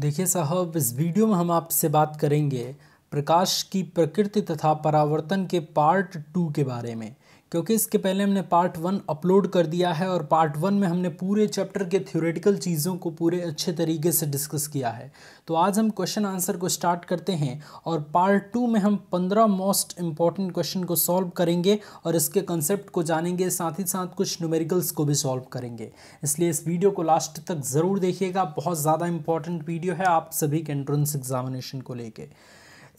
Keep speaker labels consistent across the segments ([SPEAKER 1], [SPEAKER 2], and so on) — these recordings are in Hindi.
[SPEAKER 1] देखिए साहब इस वीडियो में हम आपसे बात करेंगे प्रकाश की प्रकृति तथा परावर्तन के पार्ट टू के बारे में क्योंकि इसके पहले हमने पार्ट वन अपलोड कर दिया है और पार्ट वन में हमने पूरे चैप्टर के थ्योरेटिकल चीज़ों को पूरे अच्छे तरीके से डिस्कस किया है तो आज हम क्वेश्चन आंसर को स्टार्ट करते हैं और पार्ट टू में हम पंद्रह मोस्ट इंपॉर्टेंट क्वेश्चन को सॉल्व करेंगे और इसके कंसेप्ट को जानेंगे साथ ही साथ कुछ न्यूमेरिकल्स को भी सॉल्व करेंगे इसलिए इस वीडियो को लास्ट तक ज़रूर देखिएगा बहुत ज़्यादा इंपॉर्टेंट वीडियो है आप सभी के एंट्रेंस एग्जामिनेशन को लेकर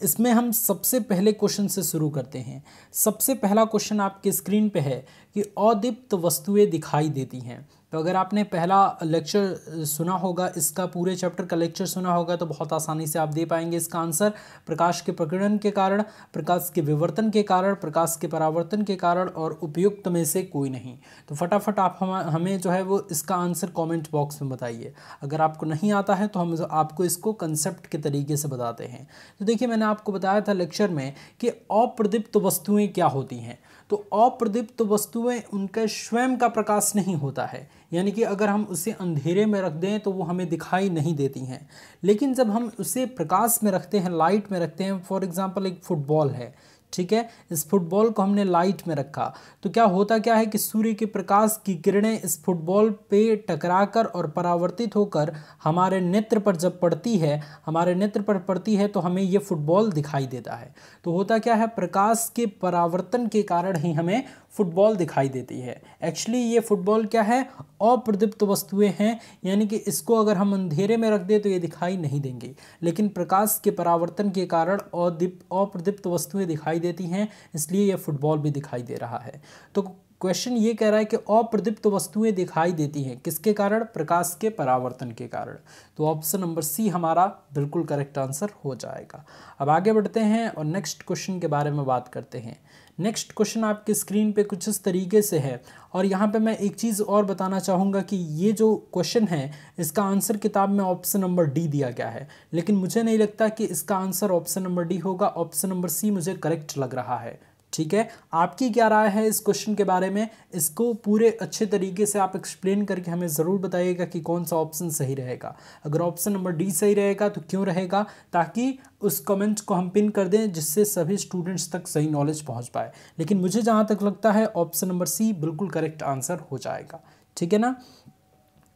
[SPEAKER 1] इसमें हम सबसे पहले क्वेश्चन से शुरू करते हैं सबसे पहला क्वेश्चन आपके स्क्रीन पे है कि अदीप्त वस्तुएं दिखाई देती हैं तो अगर आपने पहला लेक्चर सुना होगा इसका पूरे चैप्टर का लेक्चर सुना होगा तो बहुत आसानी से आप दे पाएंगे इसका आंसर प्रकाश के प्रकरण के कारण प्रकाश के विवर्तन के कारण प्रकाश के परावर्तन के कारण और उपयुक्त में से कोई नहीं तो फटाफट आप हम हमें जो है वो इसका आंसर कॉमेंट बॉक्स में बताइए अगर आपको नहीं आता है तो हम आपको इसको कंसेप्ट के तरीके से बताते हैं तो देखिए मैंने आपको बताया था लेक्चर में कि अप्रदीप्त वस्तुएँ क्या होती हैं तो अप्रदीप्त वस्तुएँ उनके स्वयं का प्रकाश नहीं होता है यानी कि अगर हम उसे अंधेरे में रख दें तो वो हमें दिखाई नहीं देती हैं लेकिन जब हम उसे प्रकाश में रखते हैं लाइट में रखते हैं फॉर एग्ज़ाम्पल एक फ़ुटबॉल है ठीक है इस फुटबॉल को हमने लाइट में रखा तो क्या होता क्या है कि सूर्य के प्रकाश की किरणें इस फुटबॉल पे टकराकर और परावर्तित होकर हमारे नेत्र पर जब पड़ती है हमारे नेत्र पर पड़ती है तो हमें ये फुटबॉल दिखाई देता है तो होता क्या है प्रकाश के परावर्तन के कारण ही हमें फुटबॉल दिखाई देती है एक्चुअली ये फुटबॉल क्या है अप्रदीप्त वस्तुएं हैं यानी कि इसको अगर हम अंधेरे में रख दें तो ये दिखाई नहीं देंगे लेकिन प्रकाश के परावर्तन के कारण अप्रदीप्त वस्तुएं दिखाई देती हैं इसलिए यह फुटबॉल भी दिखाई दे रहा है तो क्वेश्चन ये कह रहा है कि अप्रदीप्त वस्तुएं दिखाई देती हैं किसके कारण प्रकाश के परावर्तन के कारण तो ऑप्शन नंबर सी हमारा बिल्कुल करेक्ट आंसर हो जाएगा अब आगे बढ़ते हैं और नेक्स्ट क्वेश्चन के बारे में बात करते हैं नेक्स्ट क्वेश्चन आपके स्क्रीन पे कुछ इस तरीके से है और यहाँ पे मैं एक चीज़ और बताना चाहूँगा कि ये जो क्वेश्चन है इसका आंसर किताब में ऑप्शन नंबर डी दिया गया है लेकिन मुझे नहीं लगता कि इसका आंसर ऑप्शन नंबर डी होगा ऑप्शन नंबर सी मुझे करेक्ट लग रहा है ठीक है आपकी क्या राय है इस क्वेश्चन के बारे में इसको पूरे अच्छे तरीके से आप एक्सप्लेन करके हमें ज़रूर बताइएगा कि कौन सा ऑप्शन सही रहेगा अगर ऑप्शन नंबर डी सही रहेगा तो क्यों रहेगा ताकि उस कमेंट को हम पिन कर दें जिससे सभी स्टूडेंट्स तक सही नॉलेज पहुंच पाए लेकिन मुझे जहाँ तक लगता है ऑप्शन नंबर सी बिल्कुल करेक्ट आंसर हो जाएगा ठीक है ना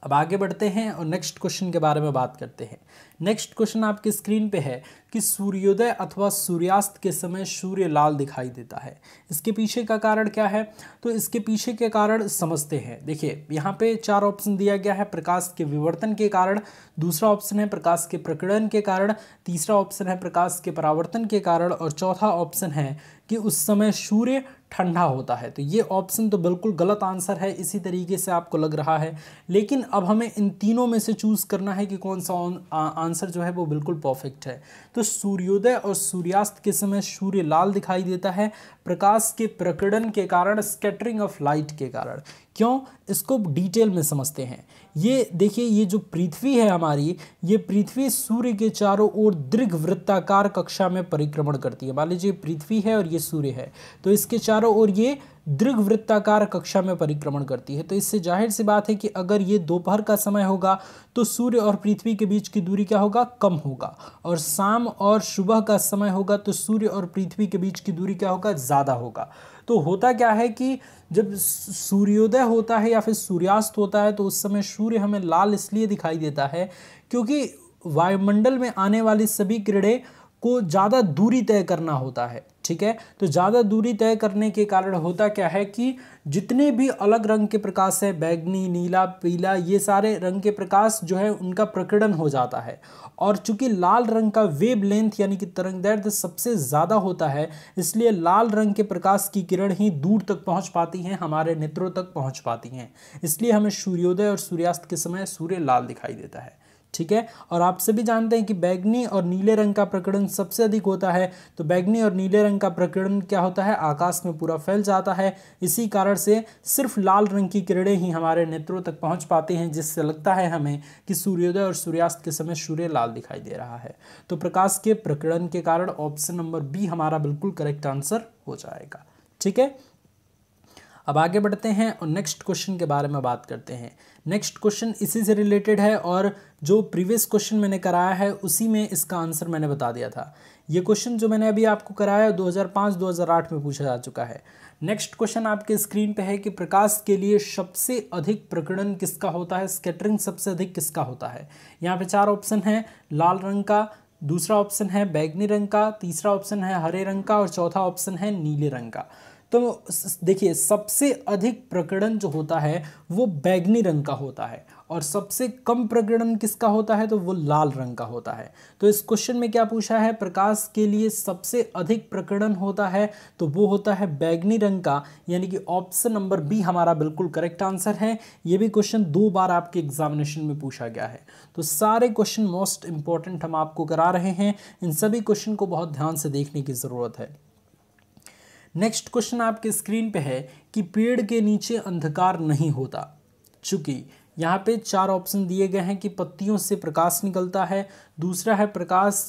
[SPEAKER 1] अब आगे बढ़ते हैं और नेक्स्ट क्वेश्चन के बारे में बात करते हैं नेक्स्ट क्वेश्चन आपकी स्क्रीन पे है कि सूर्योदय अथवा सूर्यास्त के समय सूर्य लाल दिखाई देता है इसके पीछे का कारण क्या है तो इसके पीछे के कारण समझते हैं देखिए यहाँ पे चार ऑप्शन दिया गया है प्रकाश के विवर्तन के कारण दूसरा ऑप्शन है प्रकाश के प्रकरण के कारण तीसरा ऑप्शन है प्रकाश के परावर्तन के कारण और चौथा ऑप्शन है कि उस समय सूर्य ठंडा होता है तो ये ऑप्शन तो बिल्कुल गलत आंसर है इसी तरीके से आपको लग रहा है लेकिन अब हमें इन तीनों में से चूज़ करना है कि कौन सा आंसर जो है वो बिल्कुल परफेक्ट है तो सूर्योदय और सूर्यास्त के समय सूर्य लाल दिखाई देता है प्रकाश के प्रकरण के कारण स्कैटरिंग ऑफ लाइट के कारण क्यों इसको डिटेल में समझते हैं ये देखिए ये जो पृथ्वी है हमारी ये पृथ्वी सूर्य के चारों ओर दीर्घ वृत्ताकार कक्षा में परिक्रमण करती है मान लीजिए पृथ्वी है और ये सूर्य है तो इसके चार चारों ओर ये वृत्ताकार कक्षा में परिक्रमण करती है तो इससे जाहिर सी बात है कि अगर ये दोपहर का समय होगा तो सूर्य और पृथ्वी के बीच की दूरी क्या होगा कम होगा और शाम और सुबह का समय होगा तो सूर्य और पृथ्वी के बीच की दूरी क्या होगा ज़्यादा होगा तो होता क्या है कि जब सूर्योदय होता है या फिर सूर्यास्त होता है तो उस समय सूर्य हमें लाल इसलिए दिखाई देता है क्योंकि वायुमंडल में आने वाली सभी किरणें को ज़्यादा दूरी तय करना होता है ठीक है तो ज़्यादा दूरी तय करने के कारण होता क्या है कि जितने भी अलग रंग के प्रकाश हैं बैगनी नीला पीला ये सारे रंग के प्रकाश जो है उनका प्रकीर्णन हो जाता है और चूंकि लाल रंग का वेब लेंथ यानी कि तरंग दर्द सबसे ज़्यादा होता है इसलिए लाल रंग के प्रकाश की किरण ही दूर तक पहुँच पाती हैं हमारे नेत्रों तक पहुँच पाती हैं इसलिए हमें सूर्योदय और सूर्यास्त के समय सूर्य लाल दिखाई देता है ठीक है और आप सभी जानते हैं कि बैगनी और नीले रंग का प्रकरण सबसे अधिक होता है तो बैगनी और नीले रंग का प्रकरण क्या होता है आकाश में पूरा फैल जाता है इसी कारण से सिर्फ लाल रंग की किरणें ही हमारे नेत्रों तक पहुंच पाती हैं जिससे लगता है हमें कि सूर्योदय और सूर्यास्त के समय सूर्य लाल दिखाई दे रहा है तो प्रकाश के प्रकरण के कारण ऑप्शन नंबर बी हमारा बिल्कुल करेक्ट आंसर हो जाएगा ठीक है अब आगे बढ़ते हैं और नेक्स्ट क्वेश्चन के बारे में बात करते हैं नेक्स्ट क्वेश्चन इसी से रिलेटेड है और जो प्रीवियस क्वेश्चन मैंने कराया है उसी में इसका आंसर मैंने बता दिया था ये क्वेश्चन जो मैंने अभी आपको कराया है 2005-2008 में पूछा जा चुका है नेक्स्ट क्वेश्चन आपके स्क्रीन पे है कि प्रकाश के लिए सबसे अधिक प्रकरण किसका होता है स्केटरिंग सबसे अधिक किसका होता है यहाँ पे चार ऑप्शन है लाल रंग का दूसरा ऑप्शन है बैगनी रंग का तीसरा ऑप्शन है हरे रंग का और चौथा ऑप्शन है नीले रंग का तो देखिए सबसे अधिक प्रकरण जो होता है वो बैगनी रंग का होता है और सबसे कम प्रकरण किसका होता है तो वो लाल रंग का होता है तो इस क्वेश्चन में क्या पूछा है प्रकाश के लिए सबसे अधिक प्रकरण होता है तो वो होता है बैगनी रंग का यानी कि ऑप्शन नंबर बी हमारा बिल्कुल करेक्ट आंसर है ये भी क्वेश्चन दो बार आपके एग्जामिनेशन में पूछा गया है तो सारे क्वेश्चन मोस्ट इंपॉर्टेंट हम आपको करा रहे हैं इन सभी क्वेश्चन को बहुत ध्यान से देखने की ज़रूरत है नेक्स्ट क्वेश्चन आपके स्क्रीन पे है कि पेड़ के नीचे अंधकार नहीं होता चूँकि यहाँ पे चार ऑप्शन दिए गए हैं कि पत्तियों से प्रकाश निकलता है दूसरा है प्रकाश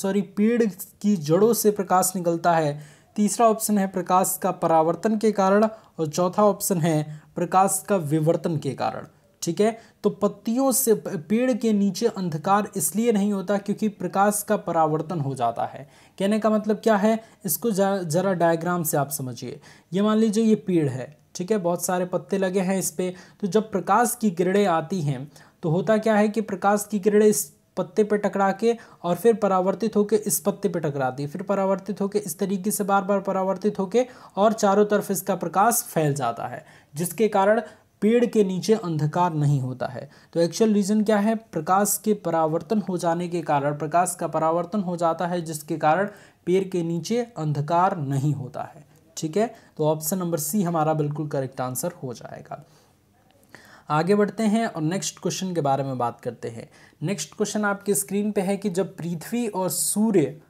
[SPEAKER 1] सॉरी पेड़ की जड़ों से प्रकाश निकलता है तीसरा ऑप्शन है प्रकाश का परावर्तन के कारण और चौथा ऑप्शन है प्रकाश का विवर्तन के कारण ठीक है तो पत्तियों से पेड़ के नीचे अंधकार इसलिए नहीं होता क्योंकि प्रकाश का परावर्तन हो जाता है कहने का मतलब क्या है इसको ज़रा डायग्राम से आप समझिए ये मान लीजिए ये पेड़ है ठीक है बहुत सारे पत्ते लगे हैं इस पर तो जब प्रकाश की किरणें आती हैं तो होता क्या है कि प्रकाश की किरणें इस पत्ते पे टकरा के और फिर परावर्तित होकर इस पत्ते पे टकराती है फिर परावर्तित होके इस तरीके से बार बार परावर्तित होके और चारों तरफ इसका प्रकाश फैल जाता है जिसके कारण पेड़ के नीचे अंधकार नहीं होता है तो एक्चुअल रीज़न क्या है प्रकाश के परावर्तन हो जाने के कारण प्रकाश का परावर्तन हो जाता है जिसके कारण पेड़ के नीचे अंधकार नहीं होता है ठीक है तो ऑप्शन नंबर सी हमारा बिल्कुल करेक्ट आंसर हो जाएगा आगे बढ़ते हैं और नेक्स्ट क्वेश्चन के बारे में बात करते हैं नेक्स्ट क्वेश्चन आपके स्क्रीन पे है कि जब पृथ्वी और सूर्य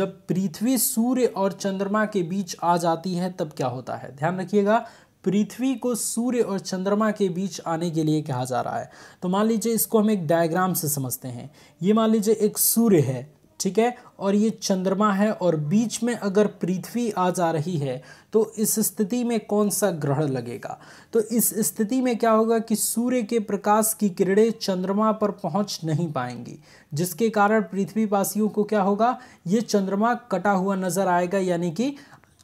[SPEAKER 1] जब पृथ्वी सूर्य और चंद्रमा के बीच आ जाती है तब क्या होता है ध्यान रखिएगा पृथ्वी को सूर्य और चंद्रमा के बीच आने के लिए कहा जा रहा है तो मान लीजिए इसको हम एक डायग्राम से समझते हैं ये मान लीजिए एक सूर्य है ठीक है और ये चंद्रमा है और बीच में अगर पृथ्वी आ जा रही है तो इस स्थिति में कौन सा ग्रहण लगेगा तो इस स्थिति में क्या होगा कि सूर्य के प्रकाश की किरणें चंद्रमा पर पहुंच नहीं पाएंगी जिसके कारण पृथ्वीवासियों को क्या होगा ये चंद्रमा कटा हुआ नज़र आएगा यानी कि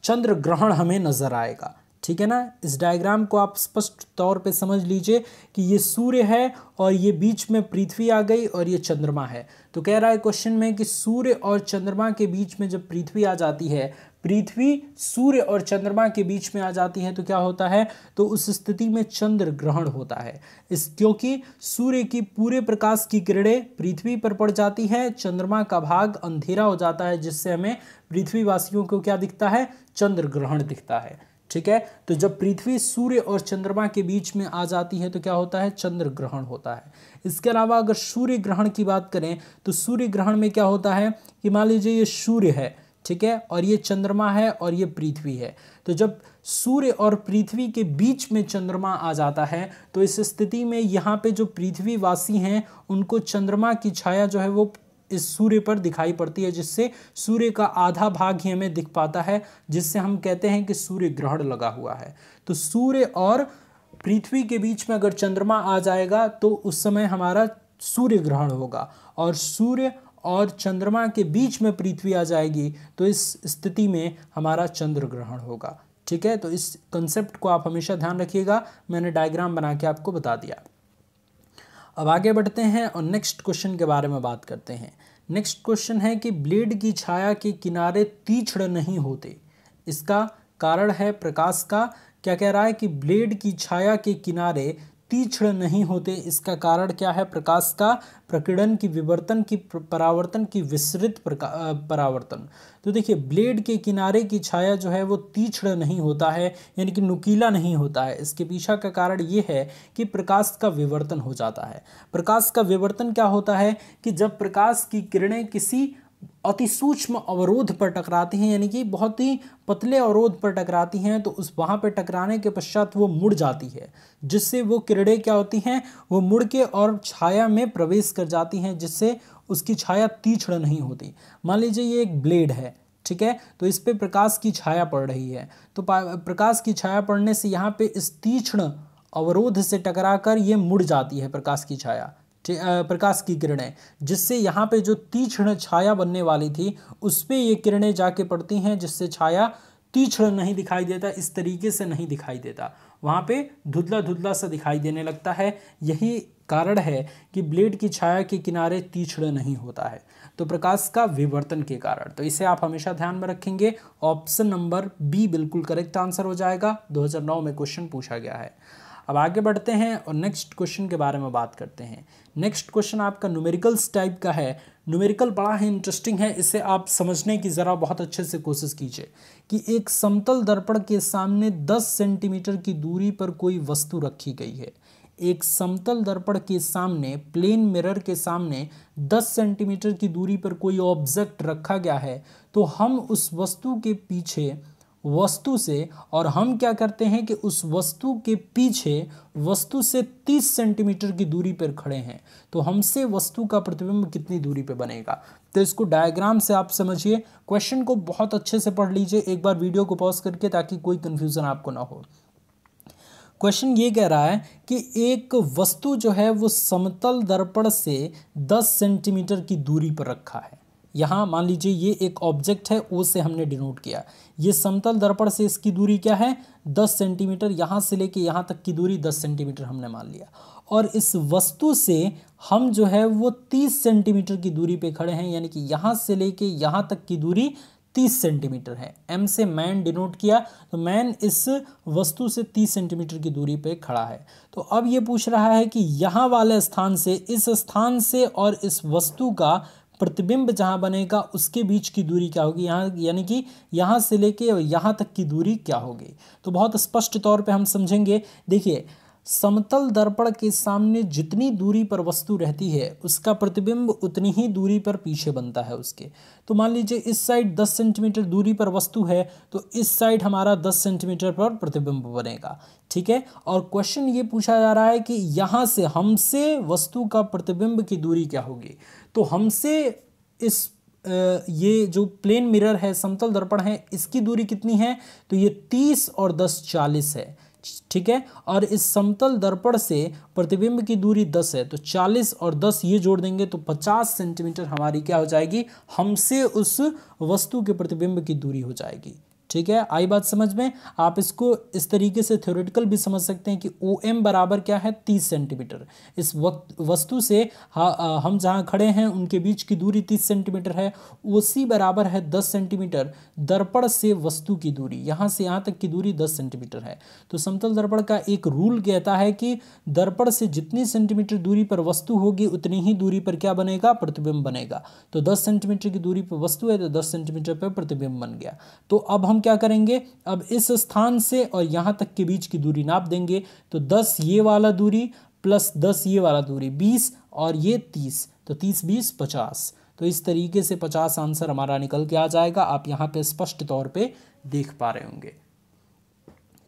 [SPEAKER 1] चंद्र ग्रहण हमें नज़र आएगा ठीक है ना इस डायग्राम को आप स्पष्ट तौर पे समझ लीजिए कि ये सूर्य है और ये बीच में पृथ्वी आ गई और ये चंद्रमा है तो कह रहा है क्वेश्चन में कि सूर्य और चंद्रमा के बीच में जब पृथ्वी आ जाती है पृथ्वी सूर्य और चंद्रमा के बीच में आ जाती है तो क्या होता है तो उस स्थिति में चंद्र ग्रहण होता है इस क्योंकि सूर्य की पूरे प्रकाश की किरणें पृथ्वी पर पड़ जाती है चंद्रमा का भाग अंधेरा हो जाता है जिससे हमें पृथ्वीवासियों को क्या दिखता है चंद्र ग्रहण दिखता है ठीक है तो जब पृथ्वी सूर्य और चंद्रमा के बीच में आ जाती है तो क्या होता है चंद्र ग्रहण होता है इसके अलावा अगर सूर्य ग्रहण की बात करें तो सूर्य ग्रहण में क्या होता है कि मान लीजिए ये सूर्य है ठीक है और ये चंद्रमा है और ये पृथ्वी है तो जब सूर्य और पृथ्वी के बीच में चंद्रमा आ जाता है तो इस स्थिति में यहाँ पे जो पृथ्वीवासी हैं उनको चंद्रमा की छाया जो है वो इस सूर्य पर दिखाई पड़ती है जिससे सूर्य का आधा भाग ही हमें दिख पाता है जिससे हम कहते हैं कि सूर्य ग्रहण लगा हुआ है तो सूर्य और पृथ्वी के बीच में अगर चंद्रमा आ जाएगा तो उस समय हमारा सूर्य ग्रहण होगा और सूर्य और चंद्रमा के बीच में पृथ्वी आ जाएगी तो इस स्थिति में हमारा चंद्र ग्रहण होगा ठीक है तो इस कंसेप्ट को आप हमेशा ध्यान रखिएगा मैंने डायग्राम बना के आपको बता दिया अब आगे बढ़ते हैं और नेक्स्ट क्वेश्चन के बारे में बात करते हैं नेक्स्ट क्वेश्चन है कि ब्लेड की छाया के किनारे तीक्ष्ण नहीं होते इसका कारण है प्रकाश का क्या कह रहा है कि ब्लेड की छाया के किनारे तीक्ष्ण नहीं होते इसका कारण क्या है प्रकाश का प्रकीर्णन की विवर्तन की परावर्तन की विस्तृत परावर्तन तो देखिए ब्लेड के किनारे की छाया जो है वो तीक्ष्ण नहीं होता है यानी कि नुकीला नहीं होता है इसके पीछा का कारण ये है कि प्रकाश का विवर्तन हो जाता है प्रकाश का विवर्तन क्या होता है कि जब प्रकाश की किरणें किसी अति सूक्ष्म अवरोध पर टकराती हैं यानी कि बहुत ही पतले अवरोध पर टकराती हैं तो उस वहाँ पर टकराने के पश्चात वो मुड़ जाती है जिससे वो किरणें क्या होती हैं वो मुड़ के और छाया में प्रवेश कर जाती हैं जिससे उसकी छाया तीक्ष्ण नहीं होती मान लीजिए ये एक ब्लेड है ठीक है तो इस पर प्रकाश की छाया पड़ रही है तो प्रकाश की छाया पड़ने से यहाँ पे इस तीक्ष्ण अवरोध से टकराकर ये मुड़ जाती है प्रकाश की छाया प्रकाश की किरणें जिससे यहाँ पे जो तीक्ष्ण छाया बनने वाली थी उस पर ये किरणें जाके पड़ती हैं जिससे छाया तीक्ष्ण नहीं दिखाई देता इस तरीके से नहीं दिखाई देता वहाँ पे धुधला धुधला सा दिखाई देने लगता है यही कारण है कि ब्लेड की छाया के किनारे तीक्ष्ण नहीं होता है तो प्रकाश का विवर्तन के कारण तो इसे आप हमेशा ध्यान में रखेंगे ऑप्शन नंबर बी बिल्कुल करेक्ट आंसर हो जाएगा 2009 में क्वेश्चन पूछा गया है अब आगे बढ़ते हैं और नेक्स्ट क्वेश्चन के बारे में बात करते हैं नेक्स्ट क्वेश्चन आपका न्यूमेरिकल्स टाइप का है न्यूमेरिकल बड़ा ही इंटरेस्टिंग है इसे आप समझने की ज़रा बहुत अच्छे से कोशिश कीजिए कि एक समतल दर्पण के सामने 10 सेंटीमीटर की दूरी पर कोई वस्तु रखी गई है एक समतल दर्पण के सामने प्लेन मिरर के सामने 10 सेंटीमीटर की दूरी पर कोई ऑब्जेक्ट रखा गया है तो हम उस वस्तु के पीछे वस्तु से और हम क्या करते हैं कि उस वस्तु के पीछे वस्तु से 30 सेंटीमीटर की दूरी पर खड़े हैं तो हमसे वस्तु का प्रतिबिंब कितनी दूरी पर बनेगा तो इसको डायग्राम से आप समझिए क्वेश्चन को बहुत अच्छे से पढ़ लीजिए एक बार वीडियो को पॉज करके ताकि कोई कन्फ्यूज़न आपको ना हो क्वेश्चन ये कह रहा है कि एक वस्तु जो है वो समतल दर्पण से 10 सेंटीमीटर की दूरी पर रखा है यहाँ मान लीजिए ये एक ऑब्जेक्ट है ओ से हमने डिनोट किया ये समतल दर्पण से इसकी दूरी क्या है दस सेंटीमीटर यहाँ से लेके यहाँ तक की दूरी दस सेंटीमीटर हमने मान लिया और इस वस्तु से हम जो है वो तीस सेंटीमीटर की दूरी पे खड़े हैं यानी कि यहाँ से लेके यहाँ तक की दूरी तीस सेंटीमीटर है एम से मैन डिनोट किया तो मैन इस वस्तु से तीस सेंटीमीटर की दूरी पे खड़ा है तो अब ये पूछ रहा है कि यहाँ वाले स्थान से इस स्थान से और इस वस्तु का प्रतिबिंब जहाँ बनेगा उसके बीच की दूरी क्या होगी यहाँ यानी कि यहाँ से लेके और यहाँ तक की दूरी क्या होगी तो बहुत स्पष्ट तौर पर हम समझेंगे देखिए समतल दर्पण के सामने जितनी दूरी पर वस्तु रहती है उसका प्रतिबिंब उतनी ही दूरी पर पीछे बनता है उसके तो मान लीजिए इस साइड 10 सेंटीमीटर दूरी पर वस्तु है तो इस साइड हमारा 10 सेंटीमीटर पर प्रतिबिंब बनेगा ठीक है और क्वेश्चन ये पूछा जा रहा है कि यहाँ से हमसे वस्तु का प्रतिबिंब की दूरी क्या होगी तो हमसे इस ये जो प्लेन मिरर है समतल दर्पण है इसकी दूरी कितनी है तो ये तीस और दस चालीस है ठीक है और इस समतल दर्पण से प्रतिबिंब की दूरी 10 है तो 40 और 10 ये जोड़ देंगे तो 50 सेंटीमीटर हमारी क्या हो जाएगी हमसे उस वस्तु के प्रतिबिंब की दूरी हो जाएगी ठीक है आई बात समझ में आप इसको इस तरीके से थ्योरेटिकल भी समझ सकते हैं कि ओ एम बराबर क्या है तीस सेंटीमीटर इस वक्त वस्तु से हम जहाँ खड़े हैं उनके बीच की दूरी तीस सेंटीमीटर है ओ सी बराबर है दस सेंटीमीटर दर्पण से वस्तु की दूरी यहाँ से यहाँ तक की दूरी दस सेंटीमीटर है तो समतल दर्पण का एक रूल कहता है कि दर्पण से जितनी सेंटीमीटर दूरी पर वस्तु होगी उतनी ही दूरी पर क्या बनेगा प्रतिबिंब बनेगा तो दस सेंटीमीटर की दूरी पर वस्तु है तो दस सेंटीमीटर पर प्रतिबिंब बन गया तो अब हम क्या करेंगे अब इस स्थान से और यहाँ तक के बीच की दूरी नाप देंगे तो दस ये वाला दूरी प्लस दस ये वाला दूरी बीस और ये तीस तो तीस बीस पचास तो इस तरीके से पचास आंसर हमारा निकल के आ जाएगा आप यहाँ पे स्पष्ट तौर पे देख पा रहे होंगे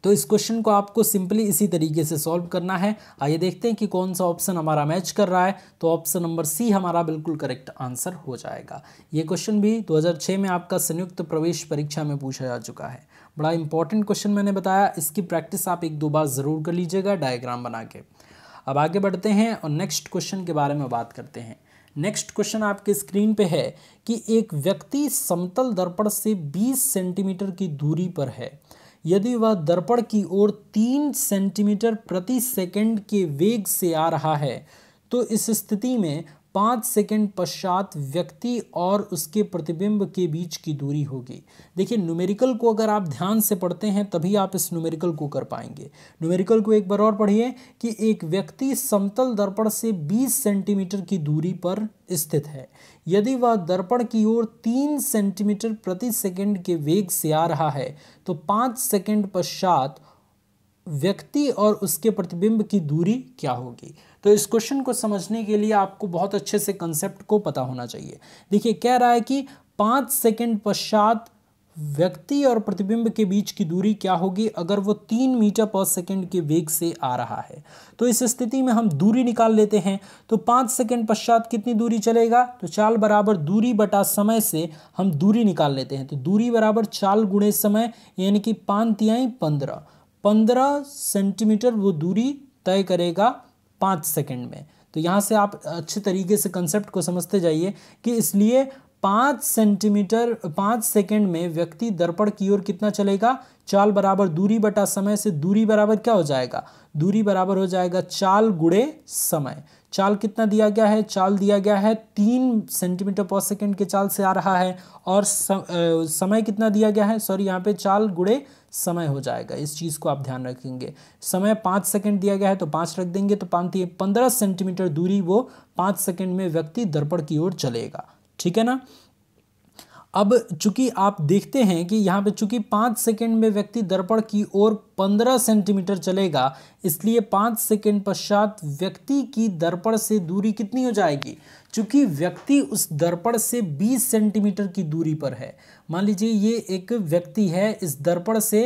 [SPEAKER 1] तो इस क्वेश्चन को आपको सिंपली इसी तरीके से सॉल्व करना है आइए देखते हैं कि कौन सा ऑप्शन हमारा मैच कर रहा है तो ऑप्शन नंबर सी हमारा बिल्कुल करेक्ट आंसर हो जाएगा ये क्वेश्चन भी 2006 में आपका संयुक्त प्रवेश परीक्षा में पूछा जा चुका है बड़ा इंपॉर्टेंट क्वेश्चन मैंने बताया इसकी प्रैक्टिस आप एक दो बार ज़रूर कर लीजिएगा डायग्राम बना के अब आगे बढ़ते हैं और नेक्स्ट क्वेश्चन के बारे में बात करते हैं नेक्स्ट क्वेश्चन आपके स्क्रीन पे है कि एक व्यक्ति समतल दर्पण से 20 सेंटीमीटर की दूरी पर है यदि वह दर्पण की ओर तीन सेंटीमीटर प्रति सेकंड के वेग से आ रहा है तो इस स्थिति में पाँच सेकंड पश्चात व्यक्ति और उसके प्रतिबिंब के बीच की दूरी होगी देखिए न्यूमेरिकल को अगर आप ध्यान से पढ़ते हैं तभी आप इस न्यूमेरिकल को कर पाएंगे न्यूमेरिकल को एक बार और पढ़िए कि एक व्यक्ति समतल दर्पण से 20 सेंटीमीटर की दूरी पर स्थित है यदि वह दर्पण की ओर तीन सेंटीमीटर प्रति सेकेंड के वेग से आ रहा है तो पाँच सेकेंड पश्चात व्यक्ति और उसके प्रतिबिंब की दूरी क्या होगी तो इस क्वेश्चन को समझने के लिए आपको बहुत अच्छे से कंसेप्ट को पता होना चाहिए देखिए कह रहा है कि पाँच सेकेंड पश्चात व्यक्ति और प्रतिबिंब के बीच की दूरी क्या होगी अगर वो तीन मीटर पर सेकंड के वेग से आ रहा है तो इस स्थिति में हम दूरी निकाल लेते हैं तो पाँच सेकंड पश्चात कितनी दूरी चलेगा तो चाल बराबर दूरी बटा समय से हम दूरी निकाल लेते हैं तो दूरी बराबर चाल गुणे समय यानी कि पान तिहाई पंद्रह पंद्रह सेंटीमीटर वो दूरी तय करेगा पाँच सेकेंड में तो यहाँ से आप अच्छे तरीके से कंसेप्ट को समझते जाइए कि इसलिए पाँच सेंटीमीटर पाँच सेकेंड में व्यक्ति दर्पण की ओर कितना चलेगा चाल बराबर दूरी बटा समय से दूरी बराबर क्या हो जाएगा दूरी बराबर हो जाएगा चाल गुड़े समय चाल कितना दिया गया है चाल दिया गया है तीन सेंटीमीटर पर सेकेंड के चाल से आ रहा है और समय कितना दिया गया है सॉरी यहाँ पे चाल गुड़े समय हो जाएगा इस चीज़ को आप ध्यान रखेंगे समय पाँच सेकंड दिया गया है तो पाँच रख देंगे तो पाँच पंद्रह सेंटीमीटर दूरी वो पाँच सेकंड में व्यक्ति दर्पण की ओर चलेगा ठीक है ना अब चूंकि आप देखते हैं कि यहाँ पे चूंकि पाँच सेकंड में व्यक्ति दर्पण की ओर पंद्रह सेंटीमीटर चलेगा इसलिए पाँच सेकंड पश्चात व्यक्ति की दर्पण से दूरी कितनी हो जाएगी चूंकि व्यक्ति उस दर्पण से बीस सेंटीमीटर की दूरी पर है मान लीजिए ये एक व्यक्ति है इस दर्पण से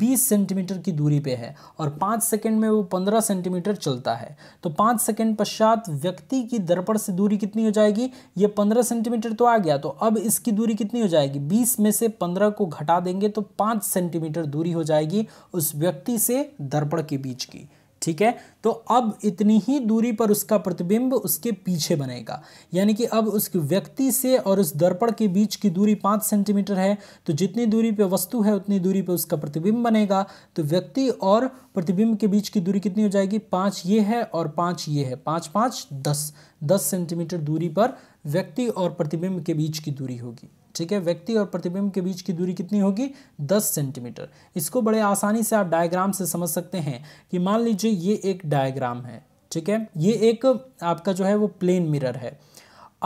[SPEAKER 1] 20 सेंटीमीटर की दूरी पे है और 5 सेकंड में वो 15 सेंटीमीटर चलता है तो 5 सेकंड पश्चात व्यक्ति की दर्पण से दूरी कितनी हो जाएगी ये 15 सेंटीमीटर तो आ गया तो अब इसकी दूरी कितनी हो जाएगी 20 में से 15 को घटा देंगे तो 5 सेंटीमीटर दूरी हो जाएगी उस व्यक्ति से दर्पण के बीच की ठीक है तो अब इतनी ही दूरी पर उसका प्रतिबिंब उसके पीछे बनेगा यानी कि अब उस व्यक्ति से और उस दर्पण के बीच की दूरी पाँच सेंटीमीटर है तो जितनी दूरी पर वस्तु है उतनी दूरी पर उसका प्रतिबिंब बनेगा तो व्यक्ति और प्रतिबिंब के बीच की दूरी कितनी हो जाएगी पाँच ये है और पाँच ये है पाँच पाँच दस दस सेंटीमीटर दूरी पर व्यक्ति और प्रतिबिंब के बीच की दूरी होगी ठीक है व्यक्ति और प्रतिबिंब के बीच की दूरी कितनी होगी दस सेंटीमीटर इसको बड़े आसानी से आप डायग्राम से समझ सकते हैं कि मान लीजिए ये एक डायग्राम है ठीक है ये एक आपका जो है वो प्लेन मिरर है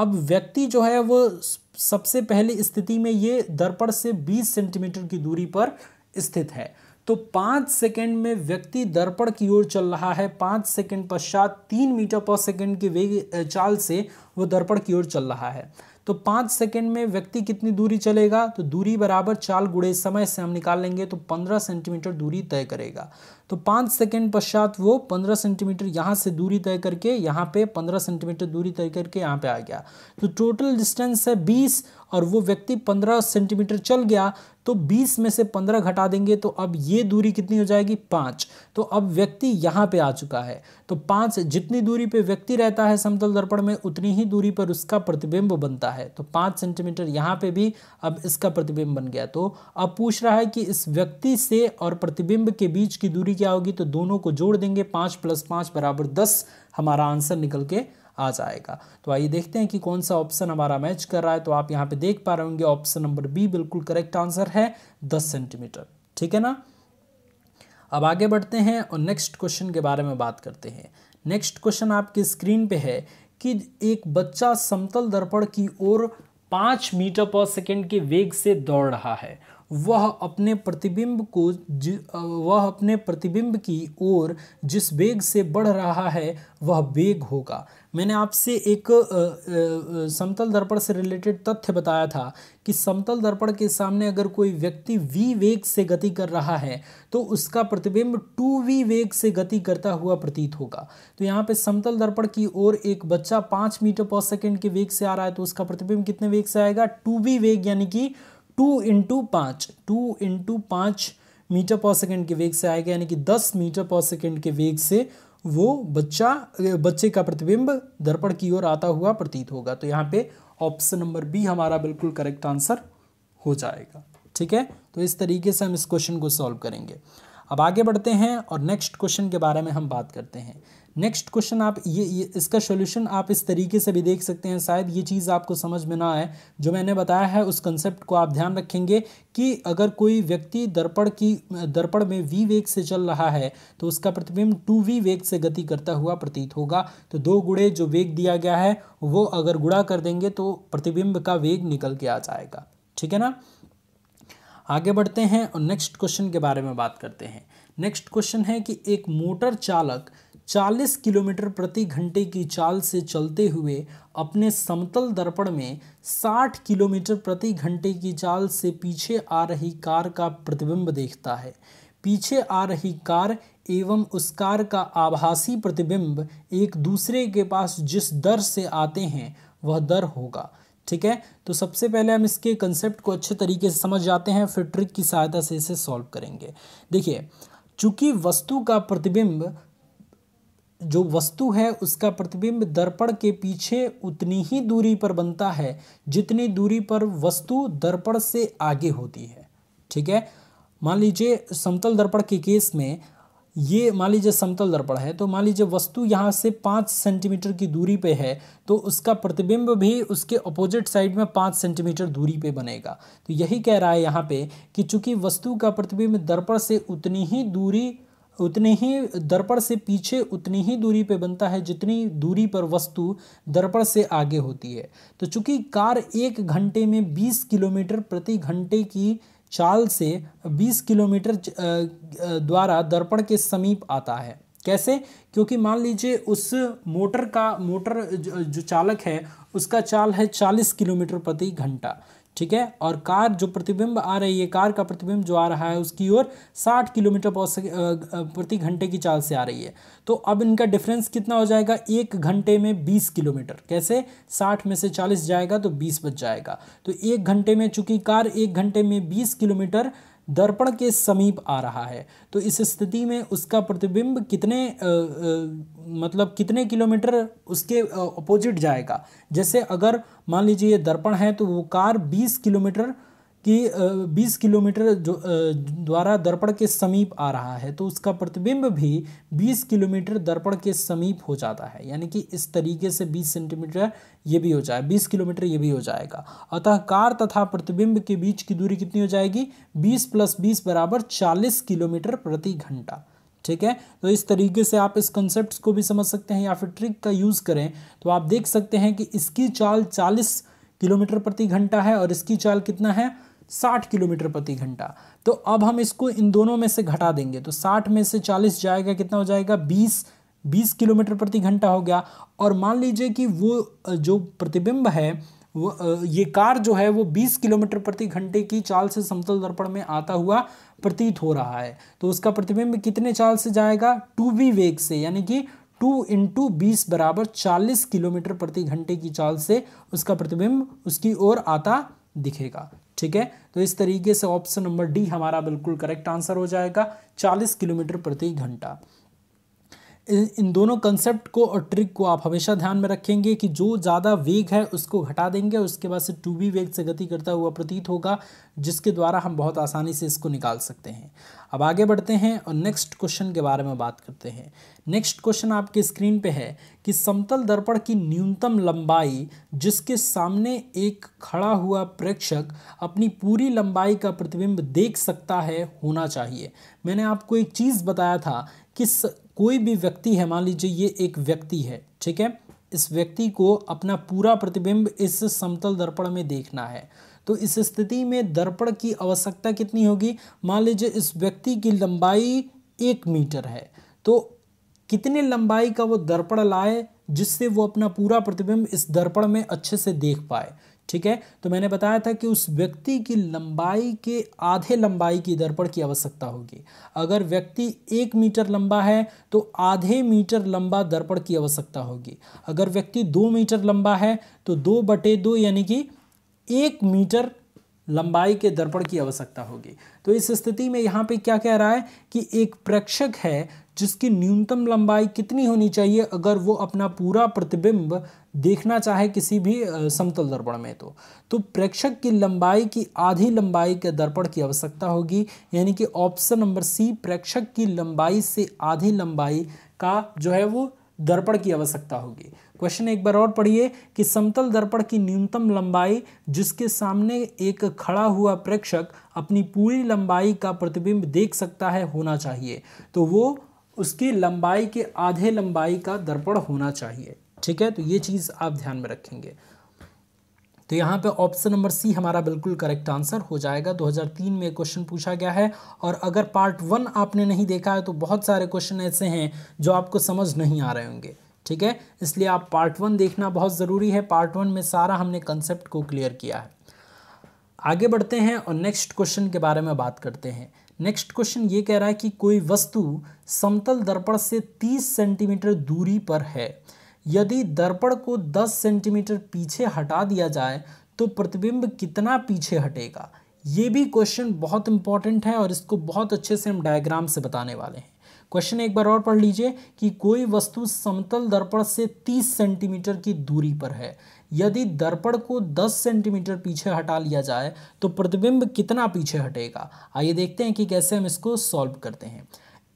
[SPEAKER 1] अब व्यक्ति जो है वो सबसे पहली स्थिति में ये दर्पण से 20 सेंटीमीटर की दूरी पर स्थित है तो पाँच सेकेंड में व्यक्ति दर्पण की ओर चल रहा है पाँच सेकेंड पश्चात तीन मीटर पर सेकेंड की वेग चाल से वो दर्पण की ओर चल रहा है तो पाँच सेकेंड में व्यक्ति कितनी दूरी चलेगा तो दूरी बराबर चाल गुड़े समय से हम निकाल लेंगे तो पंद्रह सेंटीमीटर दूरी तय करेगा तो पाँच सेकेंड पश्चात वो पंद्रह सेंटीमीटर यहाँ से दूरी तय करके यहाँ पे पंद्रह सेंटीमीटर दूरी तय करके यहाँ पे आ गया तो टोटल डिस्टेंस है बीस और वो व्यक्ति पंद्रह सेंटीमीटर चल गया तो बीस में से पंद्रह घटा देंगे तो अब ये दूरी कितनी हो जाएगी पाँच तो अब व्यक्ति यहाँ पे आ चुका है तो पाँच जितनी दूरी पे व्यक्ति रहता है समतल दर्पण में उतनी ही दूरी पर उसका प्रतिबिंब बनता है तो पाँच सेंटीमीटर यहाँ पे भी अब इसका प्रतिबिंब बन गया तो अब पूछ रहा है कि इस व्यक्ति से और प्रतिबिंब के बीच की दूरी क्या होगी तो दोनों को जोड़ देंगे पाँच प्लस पाँच बराबर दस हमारा आंसर निकल के आ जाएगा तो आइए देखते हैं कि कौन सा ऑप्शन हमारा मैच कर रहा है तो आप यहाँ पे देख पा रहे होंगे ऑप्शन नंबर बी बिल्कुल करेक्ट आंसर है दस सेंटीमीटर ठीक है ना अब आगे बढ़ते हैं और नेक्स्ट क्वेश्चन के बारे में बात करते हैं नेक्स्ट क्वेश्चन आपकी स्क्रीन पे है कि एक बच्चा समतल दर्पण की ओर पाँच मीटर पर सेकेंड के वेग से दौड़ रहा है वह अपने प्रतिबिंब को वह अपने प्रतिबिंब की ओर जिस वेग से बढ़ रहा है वह वेग होगा मैंने आपसे एक समतल दर्पण से रिलेटेड तथ्य बताया था कि समतल दर्पण के सामने अगर कोई व्यक्ति वी वेग से गति कर रहा है तो उसका प्रतिबिंब टू वी वेग से गति करता हुआ प्रतीत होगा तो यहाँ पे समतल दर्पण की ओर एक बच्चा पाँच मीटर पर सेकेंड के वेग से आ रहा है तो उसका प्रतिबिंब कितने वेग से आएगा टू वी वेग यानी कि टू इंटू पाँच टू इंटू पाँच मीटर पर सेकेंड के वेग से आएगा यानी कि दस मीटर पर सेकेंड के वेग से वो बच्चा बच्चे का प्रतिबिंब दर्पण की ओर आता हुआ प्रतीत होगा तो यहाँ पे ऑप्शन नंबर बी हमारा बिल्कुल करेक्ट आंसर हो जाएगा ठीक है तो इस तरीके से हम इस क्वेश्चन को सॉल्व करेंगे अब आगे बढ़ते हैं और नेक्स्ट क्वेश्चन के बारे में हम बात करते हैं नेक्स्ट क्वेश्चन आप ये, ये इसका सोल्यूशन आप इस तरीके से भी देख सकते हैं शायद ये चीज़ आपको समझ में ना आए जो मैंने बताया है उस कंसेप्ट को आप ध्यान रखेंगे कि अगर कोई व्यक्ति दर्पण की दर्पण में वी वेग से चल रहा है तो उसका प्रतिबिंब टू वी वेग से गति करता हुआ प्रतीत होगा तो दो गुड़े जो वेग दिया गया है वो अगर गुड़ा कर देंगे तो प्रतिबिंब का वेग निकल के आ जाएगा ठीक है ना आगे बढ़ते हैं और नेक्स्ट क्वेश्चन के बारे में बात करते हैं नेक्स्ट क्वेश्चन है कि एक मोटर चालक 40 किलोमीटर प्रति घंटे की चाल से चलते हुए अपने समतल दर्पण में 60 किलोमीटर प्रति घंटे की चाल से पीछे आ रही कार का प्रतिबिंब देखता है पीछे आ रही कार एवं उस कार का आभासी प्रतिबिंब एक दूसरे के पास जिस दर से आते हैं वह दर होगा ठीक है तो सबसे पहले हम इसके कंसेप्ट को अच्छे तरीके से समझ जाते हैं फिर ट्रिक की सहायता से इसे सॉल्व करेंगे देखिए चूंकि वस्तु का प्रतिबिंब जो वस्तु है उसका प्रतिबिंब दर्पण के पीछे उतनी ही दूरी पर बनता है जितनी दूरी पर वस्तु दर्पण से आगे होती है ठीक है मान लीजिए समतल दर्पण के केस में ये मान लीजिए समतल दर्पण है तो मान लीजिए वस्तु यहाँ से पाँच सेंटीमीटर की दूरी पे है तो उसका प्रतिबिंब भी उसके अपोजिट साइड में पाँच सेंटीमीटर दूरी पे बनेगा तो यही कह रहा है यहाँ पे कि चूंकि वस्तु का प्रतिबिंब दर्पण से उतनी ही दूरी उतने ही दर्पण से पीछे उतनी ही दूरी पर बनता है जितनी दूरी पर वस्तु दर्पण से आगे होती है तो चूंकि कार एक घंटे में 20 किलोमीटर प्रति घंटे की चाल से 20 किलोमीटर द्वारा दर्पण के समीप आता है कैसे क्योंकि मान लीजिए उस मोटर का मोटर जो चालक है उसका चाल है 40 किलोमीटर प्रति घंटा ठीक है और कार जो प्रतिबिंब आ रही है कार का प्रतिबिंब जो आ रहा है उसकी ओर 60 किलोमीटर प्रति घंटे की चाल से आ रही है तो अब इनका डिफरेंस कितना हो जाएगा एक घंटे में 20 किलोमीटर कैसे 60 में से 40 जाएगा तो 20 बच जाएगा तो एक घंटे में चूंकि कार एक घंटे में 20 किलोमीटर दर्पण के समीप आ रहा है तो इस स्थिति में उसका प्रतिबिंब कितने आ, आ, मतलब कितने किलोमीटर उसके अपोजिट जाएगा जैसे अगर मान लीजिए दर्पण है तो वो कार 20 किलोमीटर कि 20 किलोमीटर जो द्वारा दर्पण के समीप आ रहा है तो उसका प्रतिबिंब भी 20 किलोमीटर दर्पण के समीप हो जाता है यानी कि इस तरीके से 20 सेंटीमीटर ये भी हो जाए 20 किलोमीटर ये भी हो जाएगा अतः कार तथा प्रतिबिंब के बीच की दूरी कितनी हो जाएगी 20 प्लस बीस बराबर चालीस किलोमीटर प्रति घंटा ठीक है तो इस तरीके से आप इस कंसेप्ट को भी समझ सकते हैं या फिर ट्रिक का यूज़ करें तो आप देख सकते हैं कि इसकी चाल चालीस किलोमीटर प्रति घंटा है और इसकी चाल कितना है 60 किलोमीटर प्रति घंटा तो अब हम इसको इन दोनों में से घटा देंगे तो 60 में से 40 जाएगा कितना हो जाएगा 20 20 किलोमीटर प्रति घंटा हो गया और मान लीजिए कि वो जो प्रतिबिंब है वो ये कार जो है वो 20 किलोमीटर प्रति घंटे की चाल से समतल दर्पण में आता हुआ प्रतीत हो रहा है तो उसका प्रतिबिंब कितने चाल से जाएगा टू वी वेग से यानी कि टू इंटू बीस बराबर चालीस किलोमीटर प्रति घंटे की चाल से उसका प्रतिबिंब उसकी ओर आता दिखेगा ठीक है तो इस तरीके से ऑप्शन नंबर डी हमारा बिल्कुल करेक्ट आंसर हो जाएगा चालीस किलोमीटर प्रति घंटा इन दोनों कंसेप्ट को और ट्रिक को आप हमेशा ध्यान में रखेंगे कि जो ज़्यादा वेग है उसको घटा देंगे उसके बाद से टू बी वेग से गति करता हुआ प्रतीत होगा जिसके द्वारा हम बहुत आसानी से इसको निकाल सकते हैं अब आगे बढ़ते हैं और नेक्स्ट क्वेश्चन के बारे में बात करते हैं नेक्स्ट क्वेश्चन आपके स्क्रीन पे है कि समतल दर्पण की न्यूनतम लंबाई जिसके सामने एक खड़ा हुआ प्रेक्षक अपनी पूरी लंबाई का प्रतिबिंब देख सकता है होना चाहिए मैंने आपको एक चीज़ बताया था कि कोई भी व्यक्ति है मान लीजिए ये एक व्यक्ति है ठीक है इस व्यक्ति को अपना पूरा प्रतिबिंब इस समतल दर्पण में देखना है तो इस स्थिति में दर्पण की आवश्यकता कितनी होगी मान लीजिए इस व्यक्ति की लंबाई एक मीटर है तो कितने लंबाई का वो दर्पण लाए जिससे वो अपना पूरा प्रतिबिंब इस दर्पण में अच्छे से देख पाए ठीक है तो मैंने बताया था कि उस व्यक्ति की लंबाई के आधे लंबाई की दर्पण की आवश्यकता होगी अगर व्यक्ति एक मीटर लंबा है तो आधे मीटर लंबा दर्पण की आवश्यकता होगी अगर व्यक्ति दो मीटर लंबा है तो दो बटे दो यानी कि एक मीटर लंबाई के दर्पण की आवश्यकता होगी तो इस स्थिति में यहाँ पे क्या कह रहा है कि एक प्रेक्षक है जिसकी न्यूनतम लंबाई कितनी होनी चाहिए अगर वो अपना पूरा प्रतिबिंब देखना चाहे किसी भी समतल दर्पण में तो तो प्रेक्षक की लंबाई की आधी लंबाई के दर्पण की आवश्यकता होगी यानी कि ऑप्शन नंबर सी प्रेक्षक की लंबाई से आधी लंबाई का जो है वो दर्पण की आवश्यकता होगी क्वेश्चन एक बार और पढ़िए कि समतल दर्पण की न्यूनतम लंबाई जिसके सामने एक खड़ा हुआ प्रेक्षक अपनी पूरी लंबाई का प्रतिबिंब देख सकता है होना चाहिए तो वो उसकी लंबाई के आधे लंबाई का दर्पण होना चाहिए ठीक है तो ये चीज़ आप ध्यान में रखेंगे तो यहाँ पे ऑप्शन नंबर सी हमारा बिल्कुल करेक्ट आंसर हो जाएगा 2003 में क्वेश्चन पूछा गया है और अगर पार्ट वन आपने नहीं देखा है तो बहुत सारे क्वेश्चन ऐसे हैं जो आपको समझ नहीं आ रहे होंगे ठीक है इसलिए आप पार्ट वन देखना बहुत ज़रूरी है पार्ट वन में सारा हमने कंसेप्ट को क्लियर किया है आगे बढ़ते हैं और नेक्स्ट क्वेश्चन के बारे में बात करते हैं नेक्स्ट क्वेश्चन ये कह रहा है कि कोई वस्तु समतल दर्पण से 30 सेंटीमीटर दूरी पर है यदि दर्पण को 10 सेंटीमीटर पीछे हटा दिया जाए तो प्रतिबिंब कितना पीछे हटेगा ये भी क्वेश्चन बहुत इंपॉर्टेंट है और इसको बहुत अच्छे से हम डायग्राम से बताने वाले हैं क्वेश्चन एक बार और पढ़ लीजिए कि कोई वस्तु समतल दर्पण से 30 सेंटीमीटर की दूरी पर है यदि दर्पण को 10 सेंटीमीटर पीछे हटा लिया जाए तो प्रतिबिंब कितना पीछे हटेगा आइए देखते हैं कि कैसे हम इसको सॉल्व करते हैं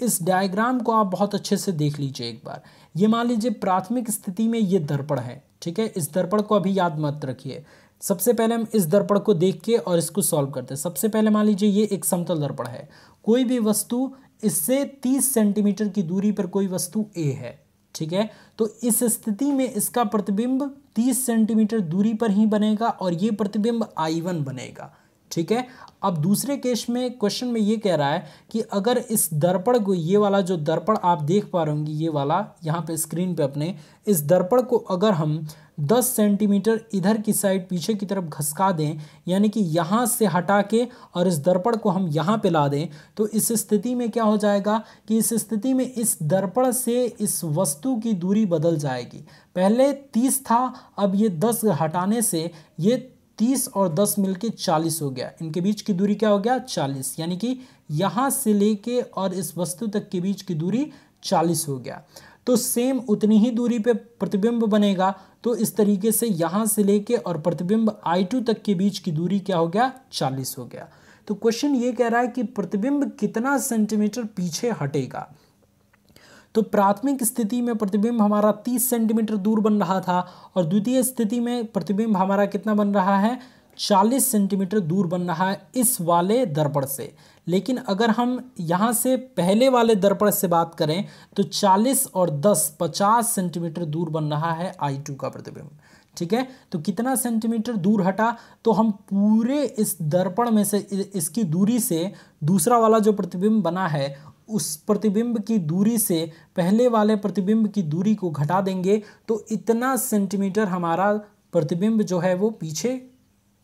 [SPEAKER 1] इस डायग्राम को आप बहुत अच्छे से देख लीजिए एक बार ये मान लीजिए प्राथमिक स्थिति में ये दर्पण है ठीक है इस दर्पण को अभी याद मत रखिए सबसे पहले हम इस दर्पण को देख के और इसको सॉल्व करते हैं सबसे पहले मान लीजिए ये एक समतल दर्पण है कोई भी वस्तु इससे तीस सेंटीमीटर की दूरी पर कोई वस्तु ए है ठीक है तो इस स्थिति में इसका प्रतिबिंब 30 सेंटीमीटर दूरी पर ही बनेगा और ये प्रतिबिंब आई वन बनेगा ठीक है अब दूसरे केस में क्वेश्चन में ये कह रहा है कि अगर इस दर्पण को ये वाला जो दर्पण आप देख पा रहे होंगे ये वाला यहाँ पे स्क्रीन पे अपने इस दर्पण को अगर हम 10 सेंटीमीटर इधर की साइड पीछे की तरफ घसका दें यानी कि यहाँ से हटा के और इस दर्पण को हम यहाँ पे ला दें तो इस स्थिति में क्या हो जाएगा कि इस स्थिति में इस दर्पण से इस वस्तु की दूरी बदल जाएगी पहले 30 था अब ये 10 हटाने से ये तीस और दस मिलके चालीस हो गया इनके बीच की दूरी क्या हो गया चालीस यानी कि यहाँ से लेके और इस वस्तु तक के बीच की दूरी चालीस हो गया तो सेम उतनी ही दूरी पे प्रतिबिंब बनेगा तो इस तरीके से यहाँ से लेके और प्रतिबिंब आई टू तक के बीच की दूरी क्या हो गया चालीस हो गया तो क्वेश्चन ये कह रहा है कि प्रतिबिंब कितना सेंटीमीटर पीछे हटेगा तो प्राथमिक स्थिति में प्रतिबिंब हमारा 30 सेंटीमीटर दूर बन रहा था और द्वितीय स्थिति में प्रतिबिंब हमारा कितना बन रहा है 40 सेंटीमीटर दूर बन रहा है इस वाले दर्पण से लेकिन अगर हम यहाँ से पहले वाले दर्पण से बात करें तो 40 और 10 50 सेंटीमीटर दूर बन रहा है टू का प्रतिबिंब ठीक है तो कितना सेंटीमीटर दूर हटा तो हम पूरे इस दर्पण में से इसकी दूरी से दूसरा वाला जो प्रतिबिंब बना है उस प्रतिबिंब की दूरी से पहले वाले प्रतिबिंब की दूरी को घटा देंगे तो इतना सेंटीमीटर हमारा प्रतिबिंब जो है वो पीछे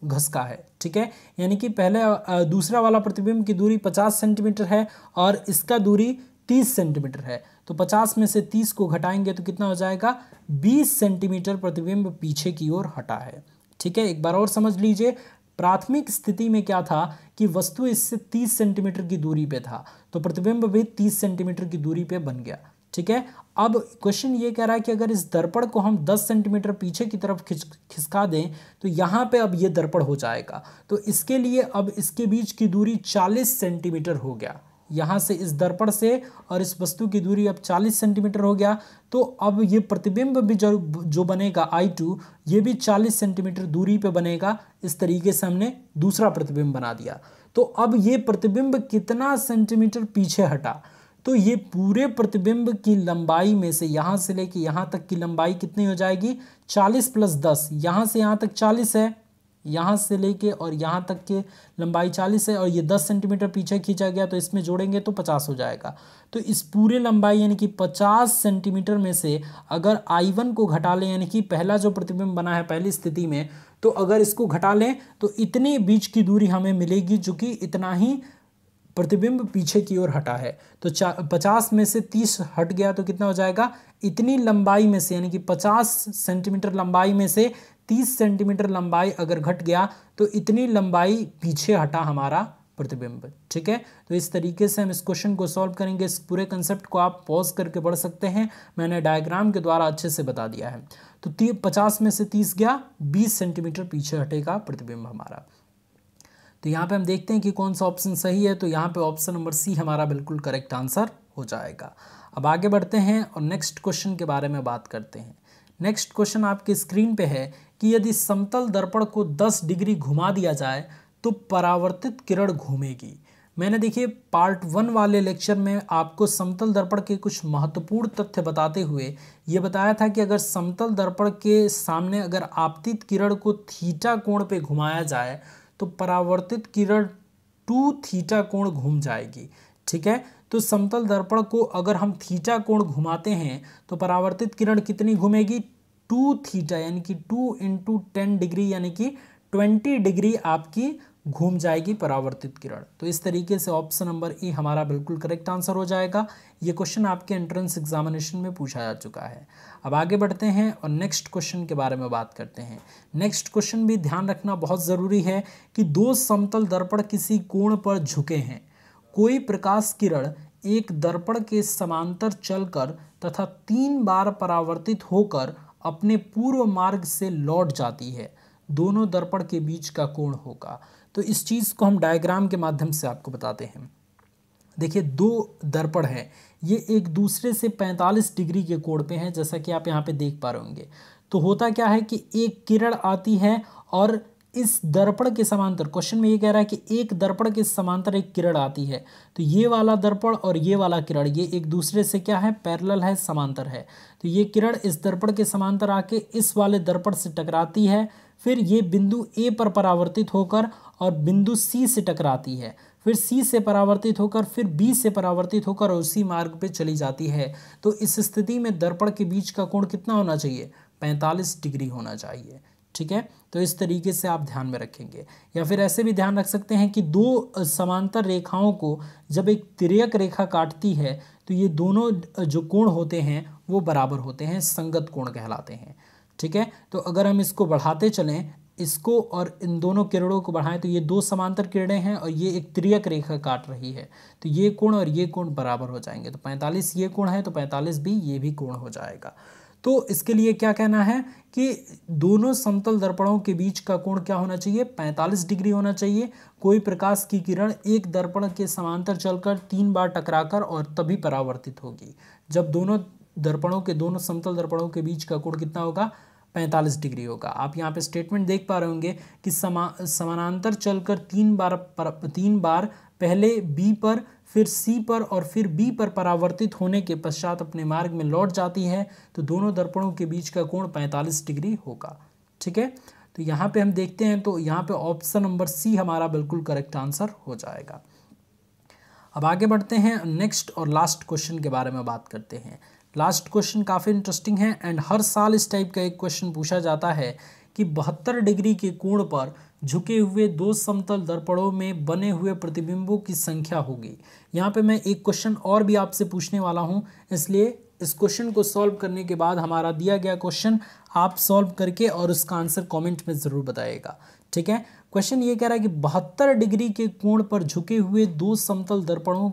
[SPEAKER 1] घसका है ठीक है यानी कि पहले दूसरा वाला प्रतिबिंब की दूरी 50 सेंटीमीटर है और इसका दूरी 30 सेंटीमीटर है तो 50 में से 30 को घटाएंगे तो कितना हो जाएगा 20 सेंटीमीटर प्रतिबिंब पीछे की ओर हटा है ठीक है एक बार और समझ लीजिए प्राथमिक स्थिति में क्या था कि वस्तु इससे 30 सेंटीमीटर की दूरी पे था तो प्रतिबिंब भी 30 सेंटीमीटर की दूरी पे बन गया ठीक है अब क्वेश्चन ये कह रहा है कि अगर इस दर्पण को हम 10 सेंटीमीटर पीछे की तरफ खिंच खिसका दें तो यहाँ पे अब ये दर्पण हो जाएगा तो इसके लिए अब इसके बीच की दूरी 40 सेंटीमीटर हो गया यहाँ से इस दर्पण से और इस वस्तु की दूरी अब 40 सेंटीमीटर हो गया तो अब ये प्रतिबिंब भी जो जो बनेगा आई टू ये भी 40 सेंटीमीटर दूरी पे बनेगा इस तरीके से हमने दूसरा प्रतिबिंब बना दिया तो अब ये प्रतिबिंब कितना सेंटीमीटर पीछे हटा तो ये पूरे प्रतिबिंब की लंबाई में से यहाँ से लेके यहाँ तक की लंबाई कितनी हो जाएगी 40 प्लस दस यहाँ से यहाँ तक 40 है यहाँ से लेके और यहाँ तक के लंबाई चालीस है और ये दस सेंटीमीटर पीछे खींचा गया तो इसमें जोड़ेंगे तो पचास हो जाएगा तो इस पूरे लंबाई यानी कि पचास सेंटीमीटर में से अगर आई वन को घटा लें यानी कि पहला जो प्रतिबिंब बना है पहली स्थिति में तो अगर इसको घटा लें तो इतने बीच की दूरी हमें मिलेगी जो कि इतना ही प्रतिबिंब पीछे की ओर हटा है तो चा पचास में से तीस हट गया तो कितना हो जाएगा इतनी लंबाई में से यानी कि पचास सेंटीमीटर लंबाई में से तीस सेंटीमीटर लंबाई अगर घट गया तो इतनी लंबाई पीछे हटा हमारा प्रतिबिंब ठीक है तो इस तरीके से हम इस क्वेश्चन को सॉल्व करेंगे इस पूरे कंसेप्ट को आप पॉज करके पढ़ सकते हैं मैंने डायग्राम के द्वारा अच्छे से बता दिया है तो पचास में से तीस गया बीस सेंटीमीटर पीछे हटेगा प्रतिबिंब हमारा तो यहाँ पे हम देखते हैं कि कौन सा ऑप्शन सही है तो यहाँ पे ऑप्शन नंबर सी हमारा बिल्कुल करेक्ट आंसर हो जाएगा अब आगे बढ़ते हैं और नेक्स्ट क्वेश्चन के बारे में बात करते हैं नेक्स्ट क्वेश्चन आपके स्क्रीन पे है कि यदि समतल दर्पण को 10 डिग्री घुमा दिया जाए तो परावर्तित किरण घूमेगी मैंने देखिए पार्ट वन वाले लेक्चर में आपको समतल दर्पण के कुछ महत्वपूर्ण तथ्य बताते हुए ये बताया था कि अगर समतल दर्पण के सामने अगर आपतित किरण को थीटा कोण पे घुमाया जाए तो परावर्तित किरण टू थीटा कोण घूम जाएगी ठीक है तो समतल दर्पण को अगर हम थीटा कोण घुमाते हैं तो परावर्तित किरण कितनी घूमेगी टू थीटा यानी कि टू इंटू टेन डिग्री यानी कि ट्वेंटी डिग्री आपकी घूम जाएगी परावर्तित किरण तो इस तरीके से ऑप्शन नंबर ई हमारा बिल्कुल करेक्ट आंसर हो जाएगा ये क्वेश्चन आपके एंट्रेंस एग्जामिनेशन में पूछा जा चुका है अब आगे बढ़ते हैं और नेक्स्ट क्वेश्चन के बारे में बात करते हैं नेक्स्ट क्वेश्चन भी ध्यान रखना बहुत ज़रूरी है कि दो समतल दर्पण किसी कोण पर झुके हैं कोई प्रकाश किरण एक दर्पण के समांतर चलकर तथा तीन बार परावर्तित होकर अपने पूर्व मार्ग से लौट जाती है दोनों दर्पण के बीच का कोण होगा तो इस चीज़ को हम डायग्राम के माध्यम से आपको बताते हैं देखिए दो दर्पण हैं ये एक दूसरे से 45 डिग्री के कोण पे हैं जैसा कि आप यहाँ पे देख पा रहे होंगे तो होता क्या है कि एक किरण आती है और इस दर्पण के समांतर क्वेश्चन में ये कह रहा है कि एक दर्पण के समांतर एक किरण आती है तो ये वाला दर्पण और ये वाला किरण ये एक दूसरे से क्या है पैरेलल है समांतर है तो ये किरण इस दर्पण के समांतर आके इस वाले दर्पण से टकराती है फिर ये बिंदु ए पर परावर्तित होकर और बिंदु सी से टकराती है फिर सी से परावर्तित होकर फिर बी से परावर्तित होकर उसी मार्ग पर चली जाती है तो इस स्थिति में दर्पण के बीच का कोण कितना होना चाहिए पैंतालीस डिग्री होना चाहिए ठीक है तो इस तरीके से आप ध्यान में रखेंगे या फिर ऐसे भी ध्यान रख सकते हैं कि दो समांतर रेखाओं को जब एक तिरयक रेखा काटती है तो ये दोनों जो कोण होते हैं वो बराबर होते हैं संगत कोण कहलाते हैं ठीक है तो अगर हम इसको बढ़ाते चलें इसको और इन दोनों किरणों को बढ़ाएं तो ये दो समांतर किरणें हैं और ये एक त्रियक रेखा काट रही है तो ये कोण और ये कोण बराबर हो जाएंगे तो 45 ये कोण है तो 45 भी ये भी कोण हो जाएगा तो इसके लिए क्या कहना है कि दोनों समतल दर्पणों के बीच का कोण क्या होना चाहिए 45 डिग्री होना चाहिए कोई प्रकाश की किरण एक दर्पण के समांतर चलकर तीन बार टकराकर और तभी परावर्तित होगी जब दोनों दर्पणों के दोनों समतल दर्पणों के बीच का कोण कितना होगा 45 डिग्री होगा आप यहाँ पे स्टेटमेंट देख पा रहे होंगे कि समा समानांतर चलकर तीन बार पर तीन बार पहले बी पर फिर सी पर और फिर बी पर परावर्तित होने के पश्चात अपने मार्ग में लौट जाती है तो दोनों दर्पणों के बीच का कोण 45 डिग्री होगा ठीक है तो यहाँ पे हम देखते हैं तो यहाँ पे ऑप्शन नंबर सी हमारा बिल्कुल करेक्ट आंसर हो जाएगा अब आगे बढ़ते हैं नेक्स्ट और लास्ट क्वेश्चन के बारे में बात करते हैं लास्ट क्वेश्चन काफ़ी इंटरेस्टिंग है एंड हर साल इस टाइप का एक क्वेश्चन पूछा जाता है कि बहत्तर डिग्री के कोण पर झुके हुए दो समतल दर्पणों में बने हुए प्रतिबिंबों की संख्या होगी यहाँ पे मैं एक क्वेश्चन और भी आपसे पूछने वाला हूँ इसलिए इस क्वेश्चन को सॉल्व करने के बाद हमारा दिया गया क्वेश्चन आप सॉल्व करके और उसका आंसर कमेंट में ज़रूर बताइएगा ठीक है क्वेश्चन ये कह रहा है कि बहत्तर डिग्री के कोण पर झुके हुए दो समतल दर्पणों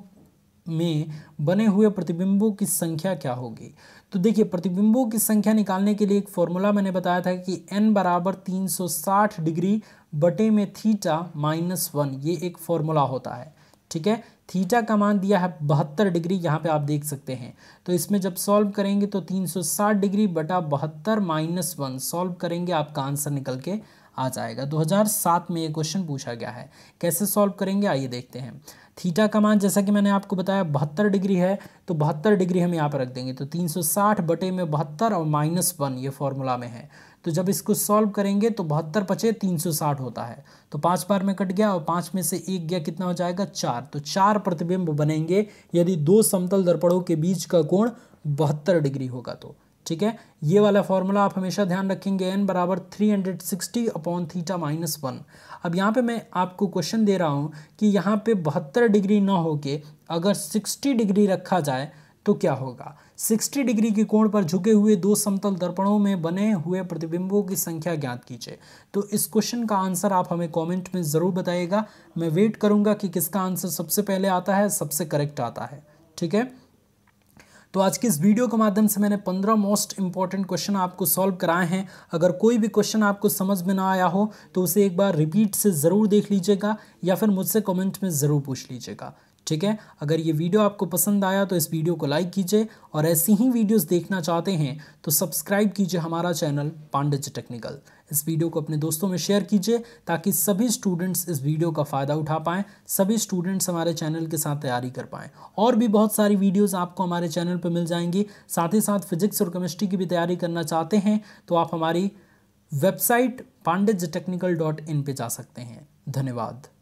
[SPEAKER 1] में बने हुए प्रतिबिंबों की संख्या क्या होगी तो देखिए प्रतिबिंबों की संख्या निकालने के लिए एक फॉर्मूला मैंने बताया था कि n बराबर 360 डिग्री बटे में थीटा माइनस वन ये एक फॉर्मूला होता है ठीक है थीटा का मान दिया है बहत्तर डिग्री यहाँ पे आप देख सकते हैं तो इसमें जब सॉल्व करेंगे तो 360 डिग्री बटा बहत्तर माइनस वन सॉल्व करेंगे आपका आंसर निकल के आ जाएगा 2007 में ये क्वेश्चन पूछा गया है कैसे सॉल्व करेंगे आइए देखते हैं थीटा का मान जैसा कि मैंने आपको बताया बहत्तर डिग्री है तो बहत्तर डिग्री हम यहाँ पर रख देंगे तो 360 बटे में बहत्तर और माइनस वन ये फॉर्मूला में है तो जब इसको सॉल्व करेंगे तो बहत्तर पचे 360 होता है तो पाँच बार में कट गया और पाँच में से एक गया कितना हो जाएगा चार तो चार प्रतिबिंब बनेंगे यदि दो समतल दर्पणों के बीच का कोण बहत्तर डिग्री होगा तो ठीक है ये वाला फॉर्मूला आप हमेशा ध्यान रखेंगे एन बराबर three hundred sixty upon theta minus one अब यहाँ पे मैं आपको क्वेश्चन दे रहा हूँ कि यहाँ पे बहत्तर डिग्री ना होके अगर सिक्सटी डिग्री रखा जाए तो क्या होगा सिक्सटी डिग्री के कोण पर झुके हुए दो समतल दर्पणों में बने हुए प्रतिबिंबों की संख्या ज्ञात कीजिए तो इस क्वेश्चन का आंसर आप हमें कॉमेंट में ज़रूर बताइएगा मैं वेट करूँगा कि किसका आंसर सबसे पहले आता है सबसे करेक्ट आता है ठीक है तो आज की इस वीडियो के माध्यम से मैंने पंद्रह मोस्ट इंपॉर्टेंट क्वेश्चन आपको सॉल्व कराए हैं अगर कोई भी क्वेश्चन आपको समझ में ना आया हो तो उसे एक बार रिपीट से ज़रूर देख लीजिएगा या फिर मुझसे कमेंट में ज़रूर पूछ लीजिएगा ठीक है अगर ये वीडियो आपको पसंद आया तो इस वीडियो को लाइक कीजिए और ऐसी ही वीडियोस देखना चाहते हैं तो सब्सक्राइब कीजिए हमारा चैनल पांडिज टेक्निकल इस वीडियो को अपने दोस्तों में शेयर कीजिए ताकि सभी स्टूडेंट्स इस वीडियो का फ़ायदा उठा पाएँ सभी स्टूडेंट्स हमारे चैनल के साथ तैयारी कर पाएँ और भी बहुत सारी वीडियोज़ आपको हमारे चैनल पर मिल जाएंगी साथ ही साथ फिजिक्स और केमिस्ट्री की भी तैयारी करना चाहते हैं तो आप हमारी वेबसाइट पांडित्य टेक्निकल डॉट इन पर जा सकते हैं धन्यवाद